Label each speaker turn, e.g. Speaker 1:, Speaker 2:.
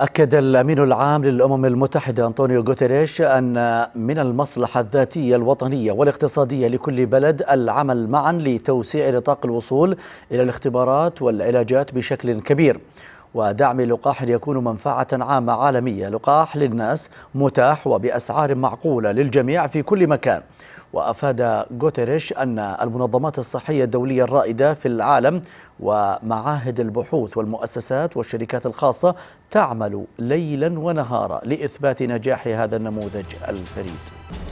Speaker 1: أكد الأمين العام للأمم المتحدة أنطونيو غوتيريش أن من المصلحة الذاتية الوطنية والاقتصادية لكل بلد العمل معا لتوسيع نطاق الوصول إلى الاختبارات والعلاجات بشكل كبير ودعم لقاح يكون منفعة عامة عالمية لقاح للناس متاح وبأسعار معقولة للجميع في كل مكان وأفاد غوتيريش أن المنظمات الصحية الدولية الرائدة في العالم ومعاهد البحوث والمؤسسات والشركات الخاصة تعمل ليلا ونهارا لإثبات نجاح هذا النموذج الفريد